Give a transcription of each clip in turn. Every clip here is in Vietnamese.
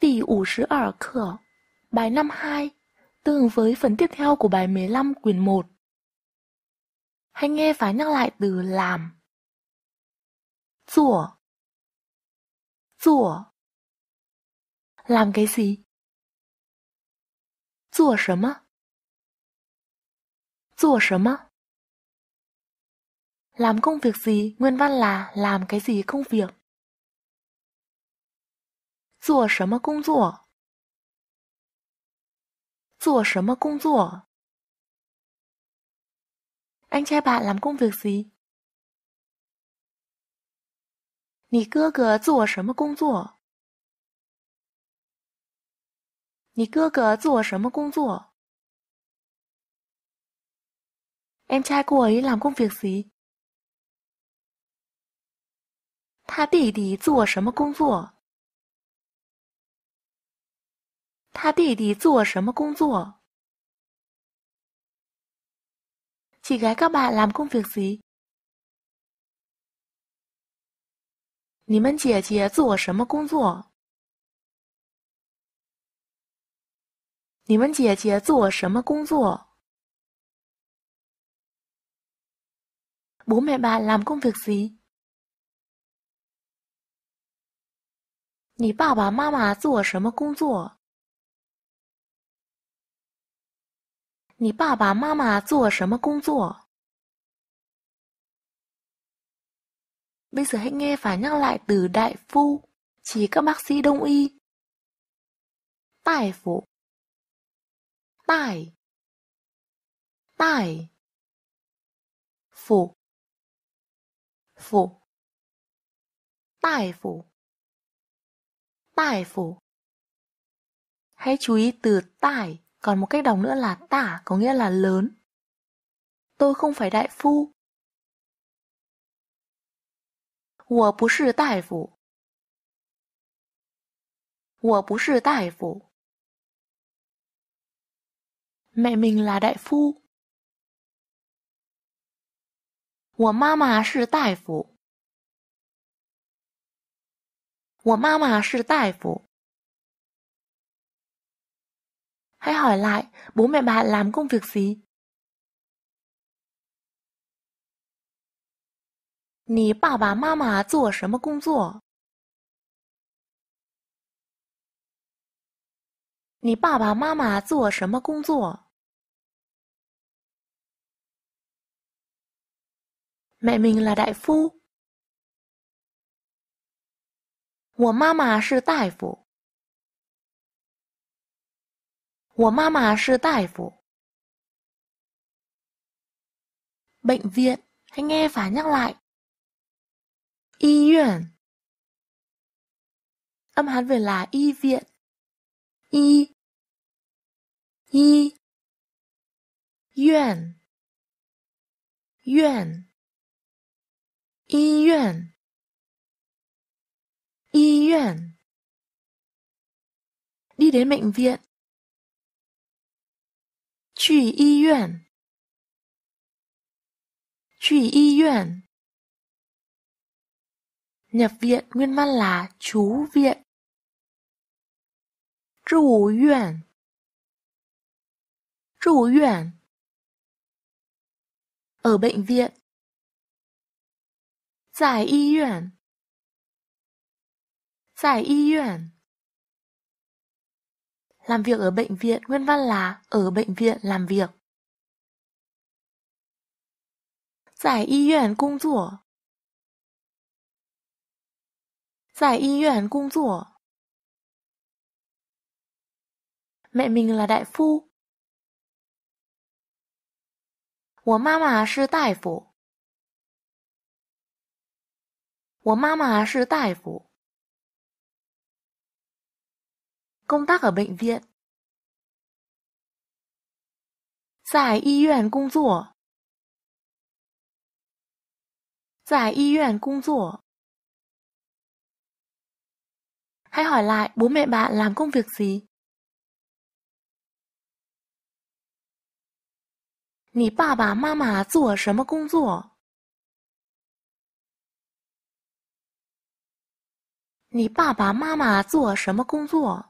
第五十二课 Bài hai Tương với phần tiếp theo của bài 15 quyển 1 Hãy nghe và nhắc lại từ làm Rủa Rủa Làm cái gì? Rủa 什么?做什么? Làm công việc gì? Nguyên văn là làm cái gì công việc? 做什么工作？做什么工作？Em cha ba làm công việc gì？你哥哥做什么工作？你哥哥做什么工作？Em cha cuội làm công việc gì？他弟弟做什么工作？他弟弟做什么工作？Chị gái các bạn làm công việc gì? 你们姐姐做什么工作？你们姐姐做什么工作？Bố mẹ bạn làm công việc gì? 你爸爸妈妈做什么工作？你爸爸妈妈做什么工作? Bây giờ hãy nghe và nhắc lại từ đại phu, chỉ các bác sĩ đông y. Tài phụ Tài Tài Phụ Phụ Tài phụ Tài phụ Hãy chú ý từ tài còn một cách đọc nữa là tả có nghĩa là lớn tôi không phải đại phu 我不是大夫。我不是大夫。Mẹ mình là đại phu. 我妈妈是大夫。我妈妈是大夫。Hãy hỏi lại bố mẹ bạn làm công việc gì? Nì bà bà ma mà rùa sớm công rùa. Nì bà bà ma mà rùa sớm công rùa. Mẹ mình là đại phu. 我妈妈是大夫。我妈妈是大夫。Bệnh viện, hãy nghe và nhắc lại. Y viện. Âm Hán về là y viện. Y. Y. Viện. Viện. Y viện. Y viện. Đi đến bệnh viện. 去医院，去医院。Nhập viện nguyên văn là chú viện. Trụ viện. Trụ viện. Ở bệnh viện. Giải y viện. Giải y viện. Làm việc ở bệnh viện nguyên văn là ở bệnh viện làm việc. Giải y yuan công rủa. Giải y yuan công rủa. Mẹ mình là đại phu. 我妈妈是大夫。我妈妈是大夫。công tác ở bệnh viện. Giải y yuan công rủa. Giải y yuan công rủa. Hãy hỏi lại bố mẹ bạn làm công việc gì. Nì bà bà ma mà rủa sớm công rủa. 你爸爸妈妈做什么工作？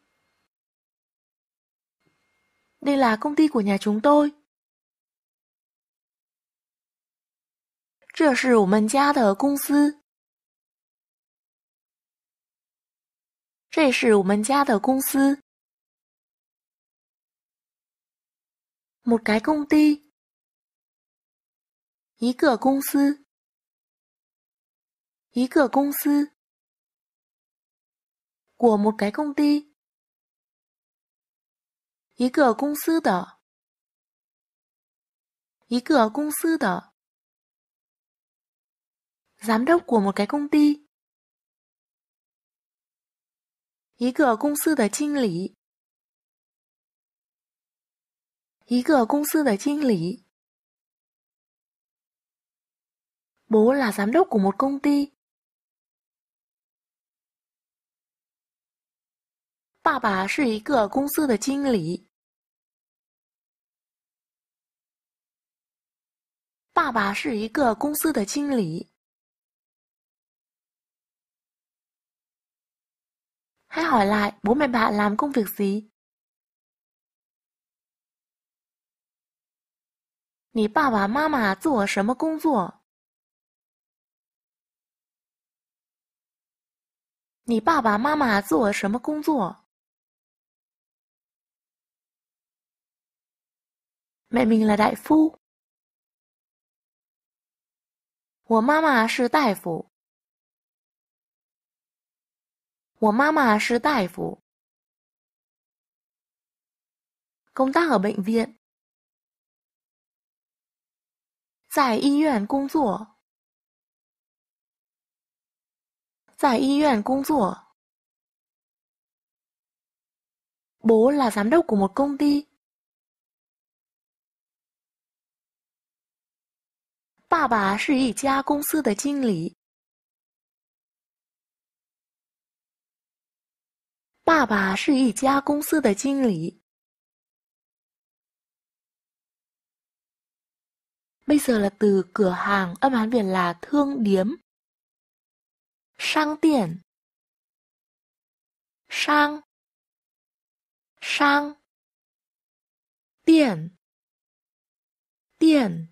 Đây là công ty của nhà chúng tôi. Đây là chúng tôi. Một cái công ty. Một cái công 一个公司。一个公司。của một cái công ty. 一个公司的，一个公司的。咱们都过某该工地，一个公司的经理，一个公司的经理。无啦，咱们都过某工地。爸爸是一个公司的经理。爸爸是一个公司的经理。还好啦，我爸爸拿工资。你爸爸妈妈做什么工作？你爸爸妈妈做什么工作？mẹ 来大夫。我妈妈是大夫。我妈妈是大夫。công tác ở bệnh viện，在医院工作。在医院工作。bố là giám đốc của một công ty。爸是一家公司的经理。爸爸是一家公司的经理。bây giờ là từ cửa hàng âm thanh biến là thương đ i ể m sang tiển, sang, sang, tiển, tiển.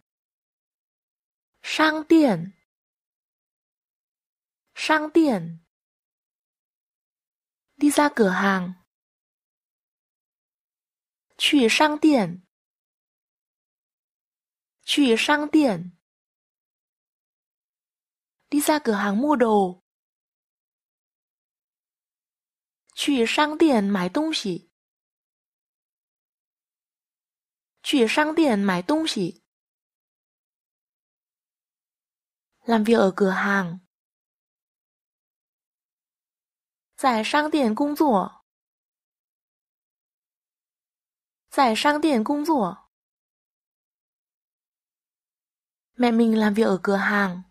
商店商店你咋个喊去商店去商店你咋个喊木头去商店买东西去商店买东西 làm việc ở cửa hàng，在商店工作，在商店工作。mẹ mình làm việc ở cửa hàng，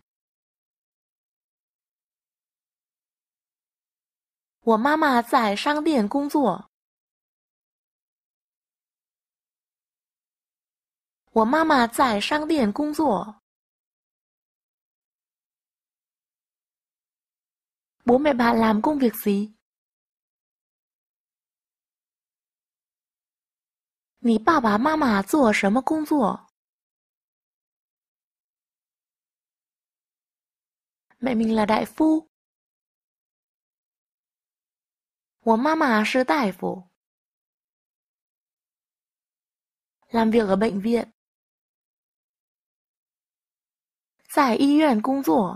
我妈妈在商店工作，我妈妈在商店工作。Bố mẹ bà làm công việc gì Ní bà bà ma mà rùa sớm mà công Mẹ mình là đại phu Của ma mà sư đại phu Làm việc ở bệnh viện Giải y viện công rùa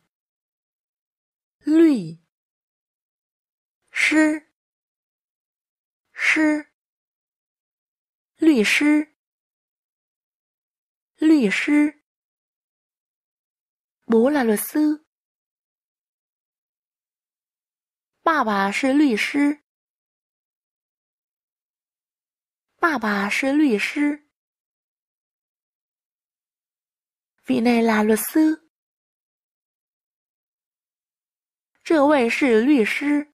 律师，师，律师，律师。摩拉是律爸爸是律师，爸爸是律师。这内拉律斯。这位是律师。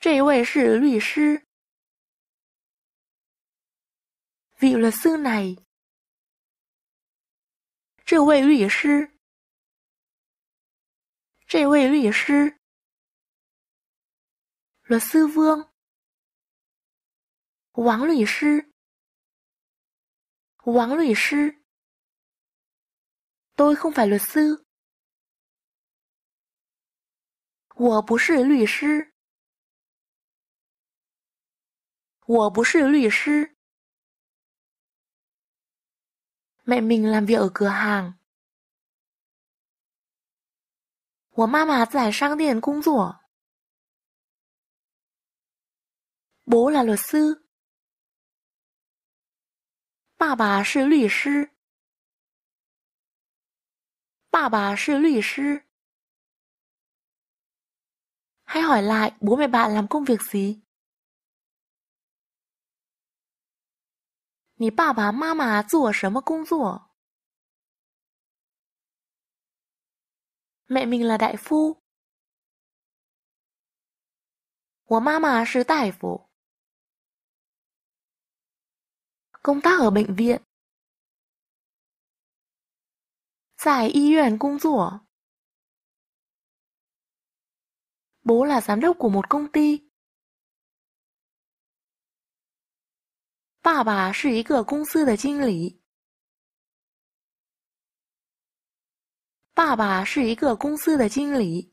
这位是律师。律師 này。这位律师。这位律师。律師翁，王律师。王律师。Tôi không phải luật sư。我不是律师我不是律师妹明朗比尔哥汉我妈妈在商店工作博拉罗斯爸爸是律师爸爸是律师 hãy hỏi lại bố mẹ bạn làm công việc gì. 你爸爸妈妈做什么工作？mẹ mình là đại phu. 我妈妈是大夫。công tác ở bệnh viện. 在医院工作。bố là giám đốc của một công ty. 爸爸是一个公司的经理。爸爸是一个公司的经理。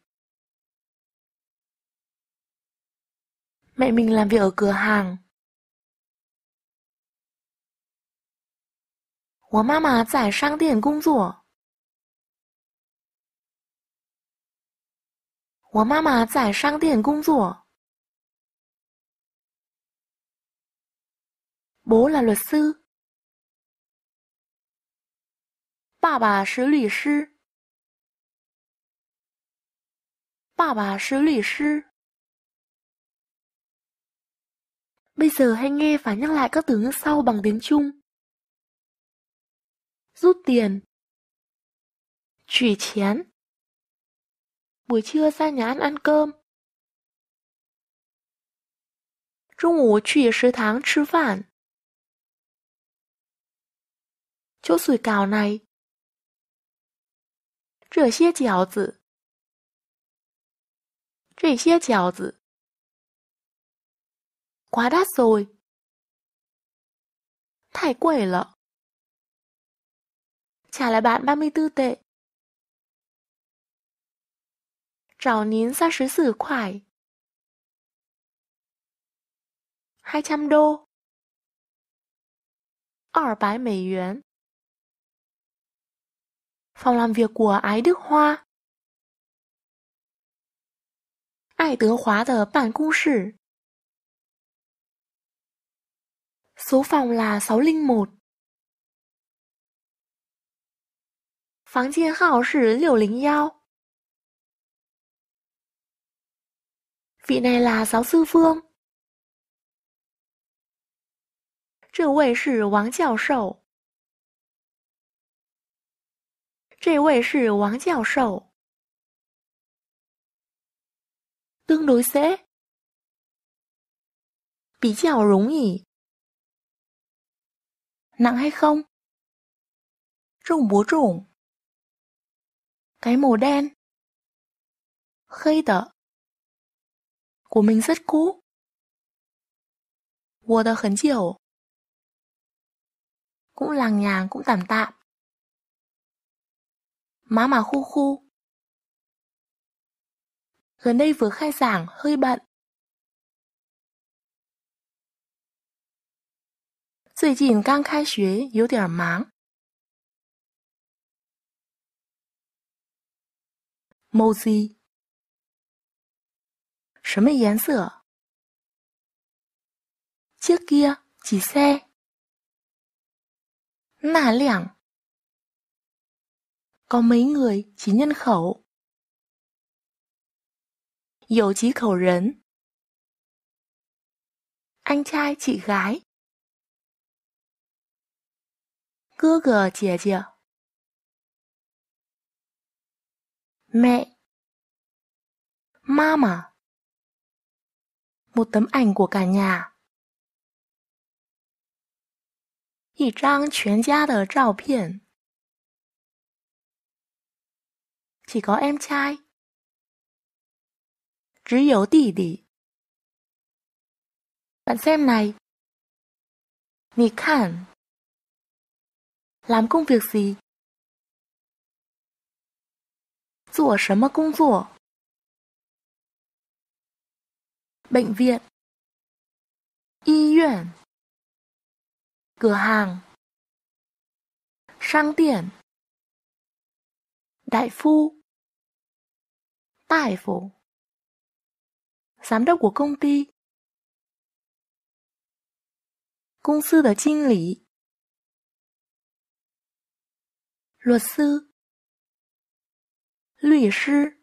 Mẹ mình làm việc ở cửa hàng. 我妈妈在商店工作。我妈妈在商店工作。Bố là luật sư. Bà bà là luật sư. Bà bà là luật sư. Bây giờ hãy nghe và nhắc lại các từ ngữ sau bằng tiếng Trung. Rút tiền. Chuyển tiền buổi trưa ra nhà ăn ăn cơm. 中午去食堂吃饭。chỗ sủi cào này. 这些饺子，这些饺子。quá đắt rồi. trả lại bạn 34 tệ. 找您三十四块。hai trăm đô. 200美元. Phòng làm việc của Ái Đức Hoa. Ai Tớ Số phòng là 601. Phòng 间号是 601. vị này là giáo sư Vương。这位是王教授。这位是王教授。tương đối nặng hay không? Trùng bố trùng. Cái màu đen. Khây tờ của mình rất cũ. 我的很久 cũng làng nhàng cũng tạm tạm. Má mà khu khu. Gần đây vừa khai giảng hơi bận. 最近刚开学，有点忙。Màu gì? 什么颜色？trước k c ó mấy người chỉ nhân khẩu, d ầ chỉ khẩu lớn. anh trai chị gái, c ư gờ chị dìa, mẹ, mama. một tấm ảnh của cả nhà. 一张全家的照片。Chỉ có em trai. 只有弟弟。Bạn xem này. Nì khản. Làm công việc gì? 做什么工作？bệnh viện, y yuan, cửa hàng, sang tiền, đại phu, tài phủ, giám đốc của công ty, công sư của kinh lý, luật sư, luật sư